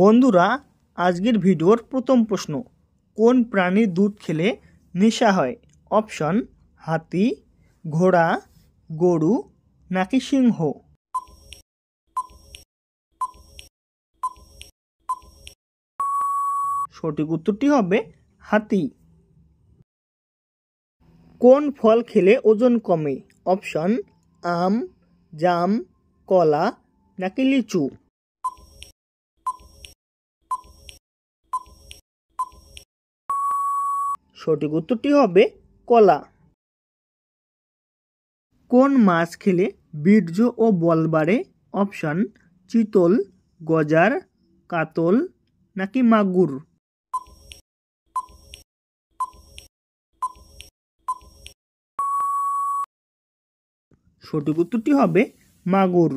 বন্ধুরা আজকের ভিডিওর প্রথম প্রশ্ন কোন প্রাণীর দুধ খেলে নেশা হয় অপশন হাতি ঘোড়া গরু নাকি সিংহ সঠিক উত্তরটি হবে হাতি কোন ফল খেলে ওজন কমে অপশন আম জাম কলা নাকি লিচু সঠিক উত্তরটি হবে কলা কোন মাছ খেলে বীর্য ও বল বাড়ে অপশান চিতল গজার কাতল নাকি মাগুর সঠিক উত্তরটি হবে মাগুর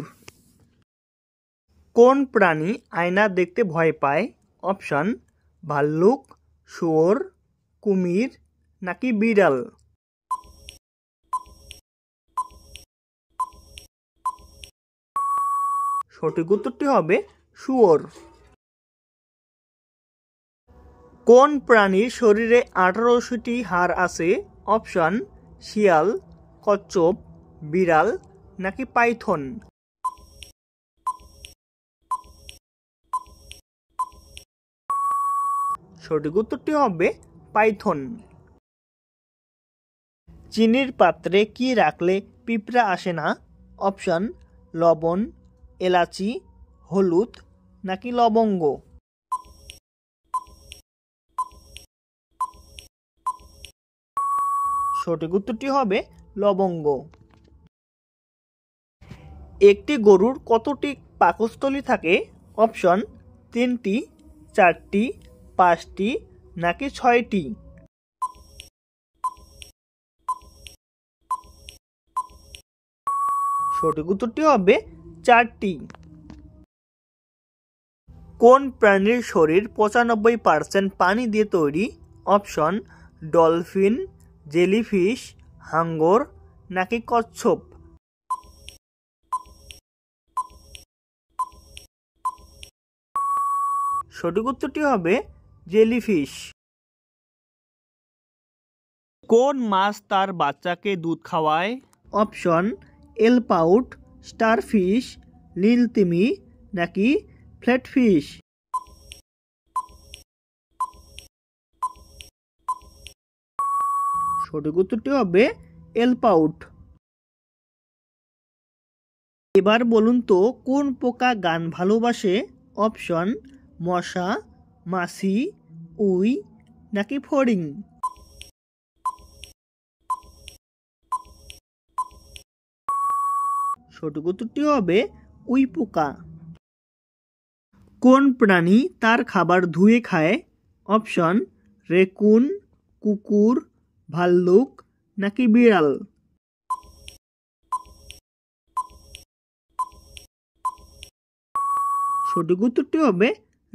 কোন প্রাণী আয়না দেখতে ভয় পায় অপশান ভাল্লুক শুয়োর কুমির নাকি বিড়াল সঠিক উত্তরটি হবে শুয়োর কোন প্রাণীর শরীরে আঠারোশোটি হাড় আছে অপশন শিয়াল কচ্ছপ বিড়াল নাকি পাইথন সঠিক উত্তরটি হবে পাইথন চিনির পাত্রে কি রাখলে পিঁপড়া আসে না অপশান লবণ এলাচি হলুদ নাকি লবঙ্গ সঠিক উত্তরটি হবে লবঙ্গ একটি গরুর কতটি পাকস্থলী থাকে অপশন তিনটি চারটি পাঁচটি নাকি ছয়টি সঠিক উত্তরটি হবে চারটি কোন প্রাণীর শরীর পঁচানব্বই পার্সেন্ট পানি দিয়ে তৈরি অপশন ডলফিন জেলিফিশ হাঙ্গর নাকি কচ্ছপ সঠিক উত্তরটি হবে জেলিফিশ কোন মাছ তার বাচ্চাকে দুধ খাওয়ায় অপশন এলপাউট স্টারফিশ নীলতিমি নাকি ফ্ল্যাটফিশ সঠিক উত্তরটি হবে এলপাউট এবার বলুন তো কোন পোকা গান ভালোবাসে অপশন মশা মাসি উই নাকি ফড়িং সঠিক উত্তরটি হবে উই পোকা কোন প্রাণী তার খাবার ধুয়ে খায় অপশন রেকুন কুকুর ভাল্লুক নাকি বিড়াল সঠিক উত্তরটি হবে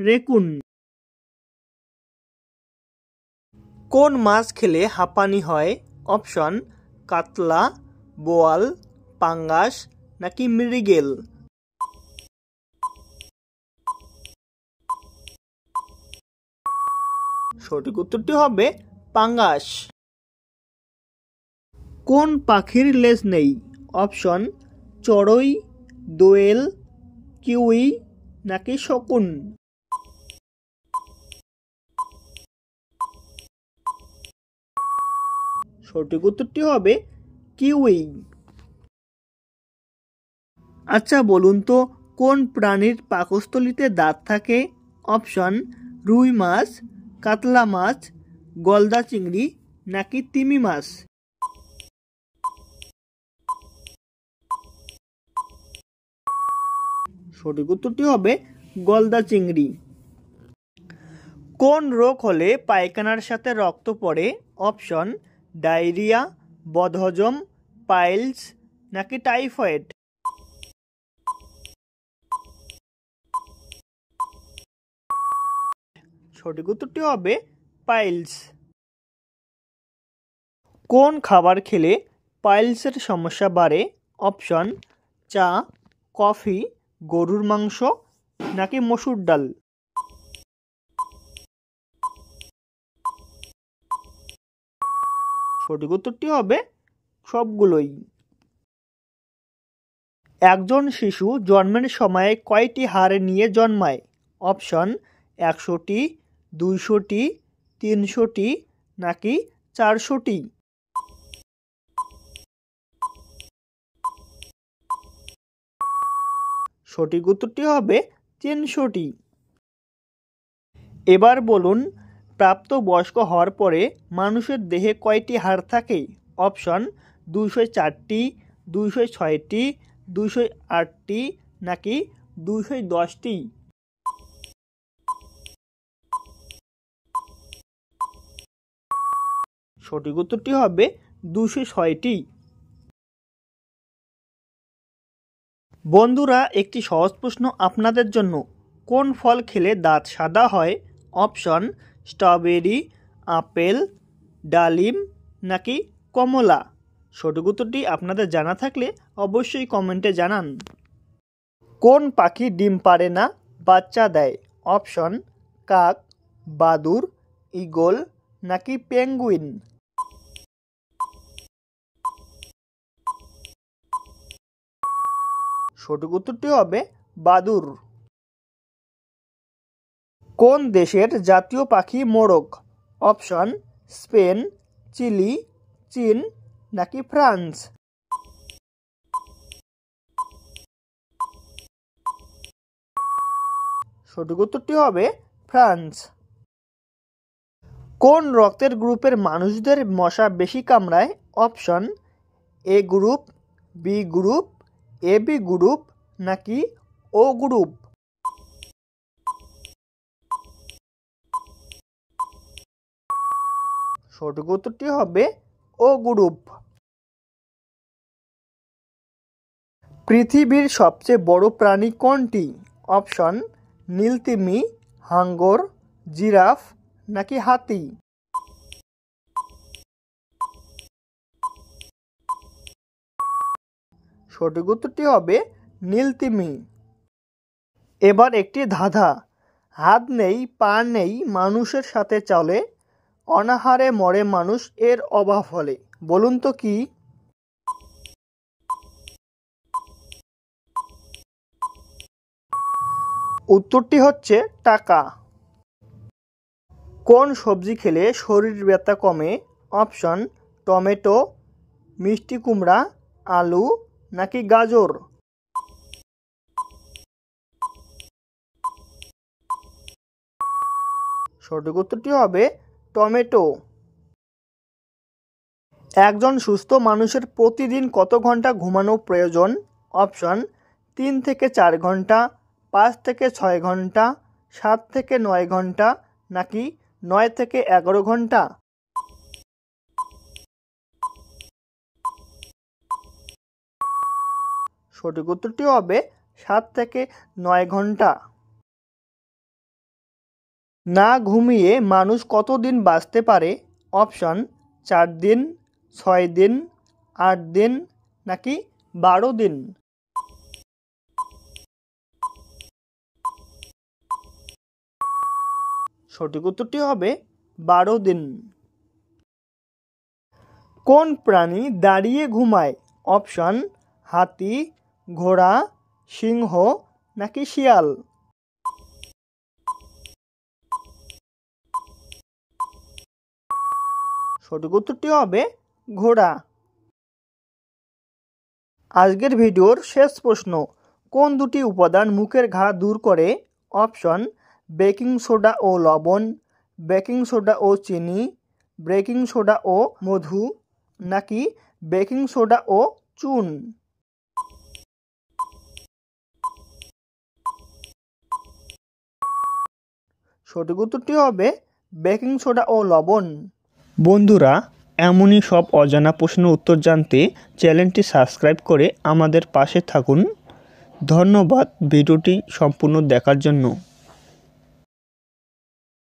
রেকুন কোন মাছ খেলে হাঁপানি হয় অপশন কাতলা বোয়াল পাঙ্গাস নাকি মৃগেল সঠিক উত্তরটি হবে পাঙ্গাস কোন পাখির লেজ নেই অপশন চড়ই দোয়েল কিউই নাকি শকুন সঠিক উত্তরটি হবে কিউই আচ্ছা বলুন তো কোন প্রাণীর পাকস্থলিতে দাঁত থাকে অপশন রুই মাছ কাতলা মাছ গলদা চিংড়ি নাকি তিমি মাছ সঠিক উত্তরটি হবে গলদা চিংড়ি কোন রোগ হলে পায়খানার সাথে রক্ত পড়ে অপশন ডায়রিয়া বদহজম পাইলস নাকি টাইফয়েড সঠিক উত্তরটি হবে পাইলস কোন খাবার খেলে পাইলসের সমস্যা বাড়ে অপশন চা কফি গরুর মাংস নাকি মসুর ডাল সঠিক উত্তরটি হবে সবগুলোই একজন শিশু জন্মের সময়ে কয়টি হাড় নিয়ে জন্মায় অপশন একশোটি দুইশোটি তিনশোটি নাকি চারশোটি সঠিক উত্তরটি হবে তিনশোটি এবার বলুন প্রাপ্তবয়স্ক হওয়ার পরে মানুষের দেহে কয়টি হাড় থাকে অপশন দুইশো চারটি দুইশো ছয়টি দুইশো আটটি নাকি দুশো দশটি সঠিক উত্তরটি হবে দুশো ছয়টি বন্ধুরা একটি সহজ প্রশ্ন আপনাদের জন্য কোন ফল খেলে দাঁত সাদা হয় অপশন স্ট্রবেরি আপেল ডালিম নাকি কমলা সঠিক উত্তরটি আপনাদের জানা থাকলে অবশ্যই কমেন্টে জানান কোন পাখি ডিম পারে না বাচ্চা দেয় অপশন কাক বাদুর ইগল নাকি পেঙ্গুইন সঠিক উত্তরটি হবে বাদুর কোন দেশের জাতীয় পাখি মোরগ অপশন স্পেন চিলি চীন নাকি ফ্রান্স সঠিক উত্তরটি হবে ফ্রান্স কোন রক্তের গ্রুপের মানুষদের মশা বেশি কামড়ায় option A group B group A B group নাকি ও গ্রুপ সঠিক উত্তরটি হবে ও গ্রুপ পৃথিবীর সবচেয়ে বড় প্রাণী কোনটি অপশন নীলতিমি হাঙ্গর জিরাফ নাকি হাতি সঠিক উত্তরটি হবে নীলতিমি এবার একটি ধাঁধা হাত নেই পা নেই মানুষের সাথে চলে অনাহারে মরে মানুষ এর অভাব হলে বলুন তো কি উত্তরটি হচ্ছে টাকা কোন সবজি খেলে শরীর ব্যথা কমে অপশন টমেটো মিষ্টি কুমড়া আলু নাকি গাজর সঠিক উত্তরটি হবে টমেটো একজন সুস্থ মানুষের প্রতিদিন কত ঘন্টা ঘুমানো প্রয়োজন অপশন তিন থেকে চার ঘন্টা পাঁচ থেকে ছয় ঘন্টা সাত থেকে নয় ঘন্টা নাকি নয় থেকে এগারো ঘন্টা সঠিক উত্তরটি হবে সাত থেকে নয় ঘন্টা না ঘুমিয়ে মানুষ কতদিন বাঁচতে পারে অপশন চার দিন ছয় দিন আট দিন নাকি বারো দিন সঠিক উত্তরটি হবে বারো দিন কোন প্রাণী দাঁড়িয়ে ঘুমায় অপশন হাতি ঘোড়া সিংহ নাকি শিয়াল সঠিক উত্তরটি হবে ঘোড়া আজকের ভিডিওর শেষ প্রশ্ন কোন দুটি উপাদান মুখের ঘা দূর করে অপশন বেকিং সোডা ও লবণ বেকিং সোডা ও চিনি বেকিং সোডা ও মধু নাকি বেকিং সোডা ও চুন সঠিক উত্তরটি হবে বেকিং সোডা ও লবণ বন্ধুরা এমনই সব অজানা প্রশ্ন উত্তর জানতে চ্যানেলটি সাবস্ক্রাইব করে আমাদের পাশে থাকুন ধন্যবাদ ভিডিওটি সম্পূর্ণ দেখার জন্য